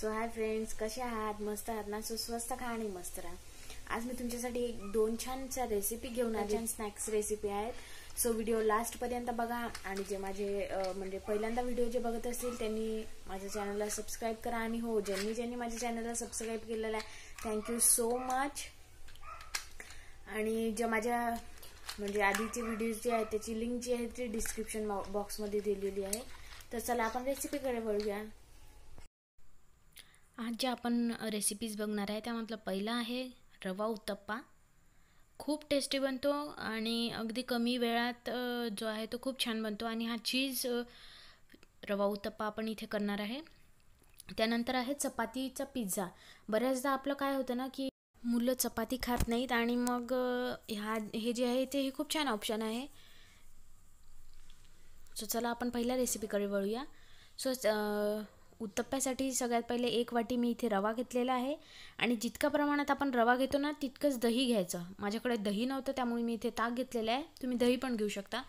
so hi friends कसे आहात मस्त आहात ना सो स्वस्त खा आणि मस्त राहा आज मी तुमच्यासाठी एक दोन छानच्या रेसिपी घेऊन आले छान स्नॅक्स रेसिपी आहेत सो व्हिडिओ लास्टपर्यंत बघा आणि जे माझे म्हणजे पहिल्यांदा व्हिडिओ जे बघत असतील त्यांनी माझ्या चॅनलला सबस्क्राईब करा आणि हो ज्यांनी ज्यांनी माझ्या चॅनलला सबस्क्राईब केलेलं आहे थँक्यू सो मच आणि जे माझ्या म्हणजे आधीचे व्हिडिओ जे आहेत त्याची लिंक जी आहे ती डिस्क्रिप्शन बॉक्समध्ये दिलेली आहे तर चला आपण रेसिपीकडे बघूया आज ज्या आपण रेसिपीज बघणार आहे त्यामधलं पहिला आहे रवा उत्तप्पा खूप टेस्टी बनतो आणि अगदी कमी वेळात जो आहे तो खूप छान बनतो आणि हा चीज रवा उत्तप्पा आपण इथे करणार आहे त्यानंतर आहे चपातीचा पिझ्झा बऱ्याचदा आपलं काय होतं ना की मुलं चपाती खात नाहीत आणि मग ह्या हे जे आहे ते हे खूप छान ऑप्शन आहे सो चला आपण पहिल्या रेसिपीकडे वळूया सो उत्तप्प्यासाठी सगळ्यात पहिले एक वाटी मी इथे रवा घेतलेला आहे आणि जितका प्रमाणात आपण रवा घेतो ना तितकंच दही घ्यायचं माझ्याकडे दही नव्हतं त्यामुळे मी इथे ताक घेतलेलं आहे तुम्ही दही पण घेऊ शकता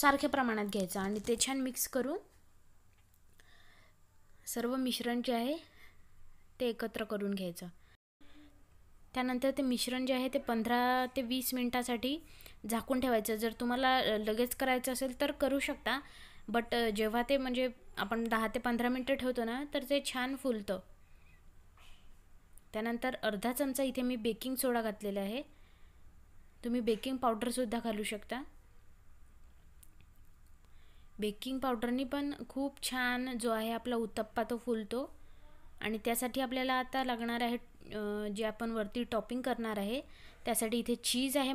सारख्या प्रमाणात घ्यायचं आणि ते छान मिक्स करून सर्व मिश्रण जे आहे ते एकत्र करून घ्यायचं त्यानंतर ते मिश्रण जे आहे ते पंधरा ते वीस मिनटासाठी झाकून ठेवायचं जर तुम्हाला लगेच करायचं असेल तर करू शकता बट जेव्हा ते म्हणजे आपण दहा ते पंधरा मिनटं ठेवतो ना तर ते छान फुलतं त्यानंतर अर्धा चमचा इथे मी बेकिंग सोडा घातलेला आहे तुम्ही बेकिंग पावडरसुद्धा घालू शकता बेकिंग पावडरनी पण खूप छान जो आहे आपला उत्तप्पा तो फुलतो आणि त्यासाठी आपल्याला आता लागणार आहे जे आपण वरती टॉपिंग करणार आहे त्यासाठी इथे चीज आहे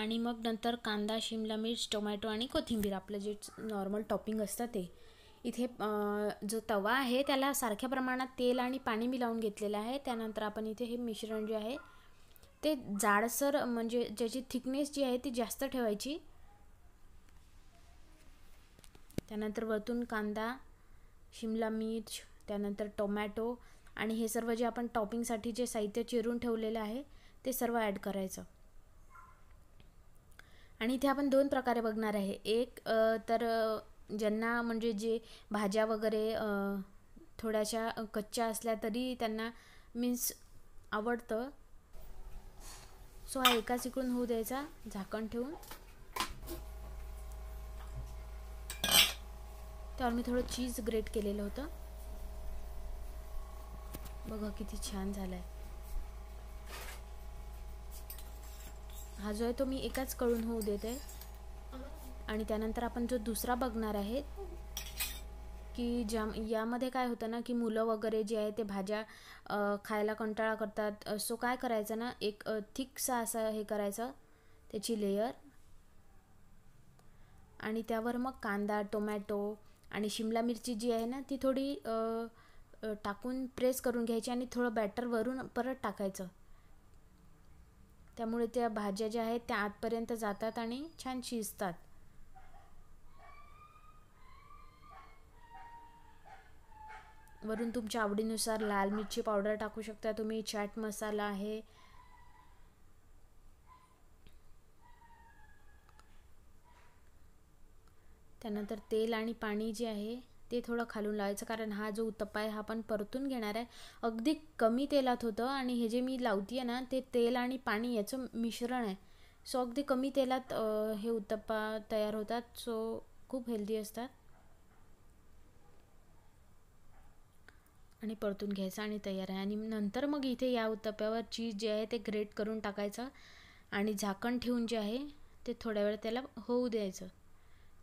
आणि मग नंतर कांदा शिमला मिर्च टोमॅटो आणि कोथिंबीर आपलं जे नॉर्मल टॉपिंग असतं ते इथे जो तवा आहे त्याला सारख्या प्रमाणात तेल आणि पाणी मी लावून घेतलेलं आहे त्यानंतर आपण इथे हे मिश्रण जे आहे ते जाडसर म्हणजे ज्याची थिकनेस जी आहे ती जास्त ठेवायची त्यानंतर वरतून कांदा शिमला मिर्च त्यानंतर टोमॅटो आणि हे सर्व जे आपण टॉपिंगसाठी जे साहित्य चिरून ठेवलेलं आहे ते सर्व ॲड करायचं आणि इथे आपण दोन प्रकारे बघणार आहे एक तर ज्यांना म्हणजे जे भाज्या वगैरे थोड्याशा कच्च्या असल्या तरी त्यांना मीन्स आवडतं सो हा एकाच इकडून होऊ द्यायचा झाकण ठेवून त्यावर मी थोडं चीज ग्रेट केलेलं होतं बघा किती छान झालंय आहे हा जो आहे तो मी एकाच कळून होऊ देते आणि त्यानंतर आपण जो दुसरा बघणार आहे की ज्या यामध्ये काय होतं ना की मुलं वगैरे जे आहे ते भाज्या खायला कंटाळा करतात सो काय करायचं ना एक थिकसा असं हे करायचं त्याची लेयर आणि त्यावर मग कांदा टोमॅटो आणि शिमला मिरची जी आहे ना ती थोडी टाकून प्रेस करून घ्यायची आणि थोडं बॅटर वरून परत टाकायचं त्यामुळे त्या भाज्या ज्या आहेत त्या आतपर्यंत जातात आणि छान शिजतात वरून तुमच्या आवडीनुसार लाल मिरची पावडर टाकू शकता तुम्ही चाट मसाला आहे त्यानंतर तेल आणि पाणी जे आहे ते थोडं खालून लावायचं कारण हा जो उत्तप्पा आहे हा पण परतून घेणार आहे अगदी कमी तेलात होतं आणि हे जे मी लावते आहे ना ते तेल आणि पाणी याचं मिश्रण आहे सो अगदी कमी तेलात हे उत्तप्पा तयार होतात सो खूप हेल्दी असतात आणि परतून घ्यायचं आणि तयार आहे आणि नंतर मग इथे या उत्तप्यावर चीज जे आहे ते ग्रेट करून टाकायचं आणि झाकण ठेवून जे आहे ते थोड्या वेळ त्याला होऊ द्यायचं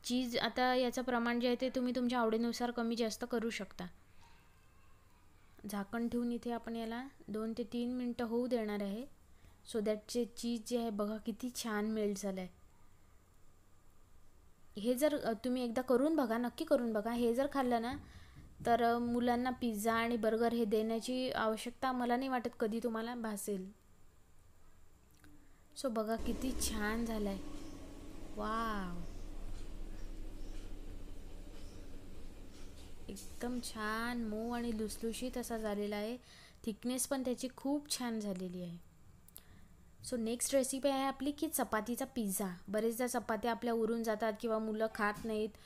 चीज आता याचं प्रमाण जे आहे ते तुम्ही तुमच्या आवडीनुसार कमी जास्त करू शकता झाकण ठेवून इथे आपण याला दोन ते तीन मिनटं होऊ देणार आहे सो दॅटचे चीज जे आहे बघा किती छान मेल्ट झालं आहे हे जर तुम्ही एकदा करून बघा नक्की करून बघा हे जर खाल्लं ना तर मुलांना पिझ्झा आणि बर्गर हे देण्याची आवश्यकता मला नाही वाटत कधी तुम्हाला भासेल सो बघा किती छान झालाय वाव एकदम छान मऊ आणि लुसलुशीत असा झालेला आहे थिकनेस पण त्याची खूप छान झालेली आहे सो नेक्स्ट रेसिपी आहे आपली की चपातीचा पिझ्झा बरेचदा चपात्या आपल्या उरून जातात किंवा मुलं खात नाहीत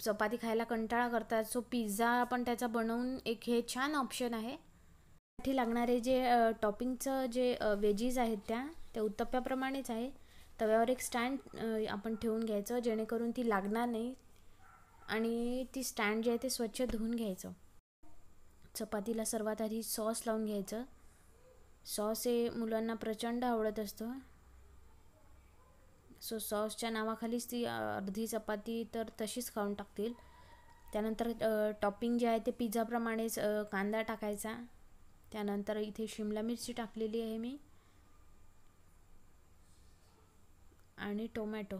चपाती खायला कंटाळा करतात सो पिझ्झा आपण त्याचा बनवून एक हे छान ऑप्शन आहे साठी लागणारे जे टॉपिंगचं जे वेजीज आहेत त्या त्या उत्तप्याप्रमाणेच आहे तव्यावर एक स्टँड आपण ठेवून घ्यायचं जेणेकरून ती लागणार नाही आणि ती स्टँड जे आहे ते स्वच्छ धुवून घ्यायचं चपातीला सर्वात आधी सॉस लावून घ्यायचं सॉस हे मुलांना प्रचंड आवडत असतं सो सॉसच्या नावाखालीच ती अर्धी चपाती तर तशीच खाऊन टाकतील त्यानंतर टॉपिंग जे आहे ते पिझ्झाप्रमाणेच कांदा टाकायचा त्यानंतर इथे शिमला मिरची टाकलेली आहे मी आणि टोमॅटो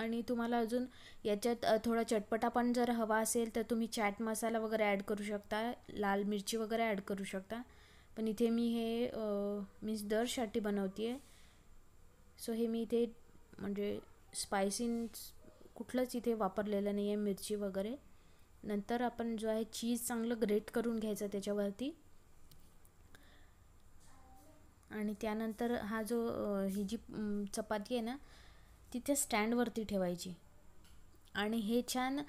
आणि तुम्हाला अजून याच्यात थोडा चटपटा पण जर हवा असेल तर तुम्ही चॅट मसाला वगैरे ॲड करू शकता लाल मिरची वगैरे ॲड करू शकता पण इथे मी हे मीन्स दरसाठी बनवते आहे सो हे मी इथे म्हणजे स्पायसीन कुठलंच इथे वापरलेलं नाही आहे मिरची वगैरे नंतर आपण जो आहे चीज चांगलं ग्रेट करून घ्यायचं त्याच्यावरती आणि त्यानंतर हा जो ही जी चपाती आहे ना ती त्या स्टँडवरती ठेवायची आणि हे छान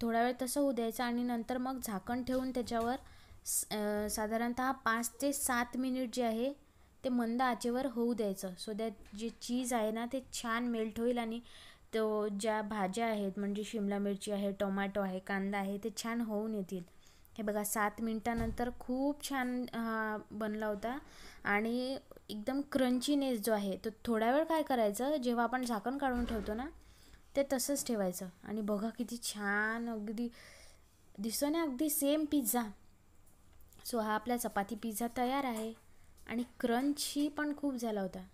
थोडा वेळ तसं होऊ द्यायचं आणि नंतर मग झाकण ठेवून त्याच्यावर साधारणतः पाच ते सात मिनिट जे आहे ते मंद आचेवर होऊ द्यायचं सो दॅट जे चीज आहे ना ते छान मेल्ट होईल आणि तो ज्या भाज्या आहेत म्हणजे शिमला मिरची आहे टोमॅटो आहे कांदा आहे ते छान होऊन येतील हे बघा सात मिनटानंतर खूप छान बनला होता आणि एकदम क्रंचीनेस जो आहे तो थोडा वेळ काय करायचं जेव्हा आपण झाकण काढून ठेवतो ना ते तसंच ठेवायचं आणि बघा किती छान अगदी दिसतो ना अगदी सेम पिझ्झा सो हा आपला चपाती पिझ्झा तयार आहे आणि क्रंची पण खूप झाला होता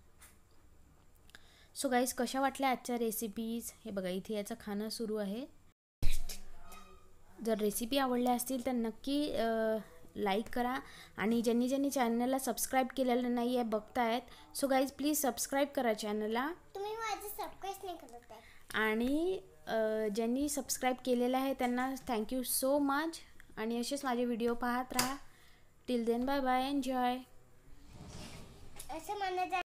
सो गाईज कशा वाटल्या आजच्या रेसिपीज हे बघा इथे याचं खाणं सुरू आहे जर रेसिपी आवडल्या असतील तर नक्की लाईक करा आणि ज्यांनी ज्यांनी चॅनलला सबस्क्राईब केलेलं नाही आहे बघतायत सो गाईज प्लीज सबस्क्राईब करा चॅनलला तुम्ही आणि ज्यांनी सबस्क्राईब केलेलं आहे त्यांना थँक्यू सो मच आणि असेच माझे व्हिडिओ पाहत राहा till then bye bye enjoy असं म्हणत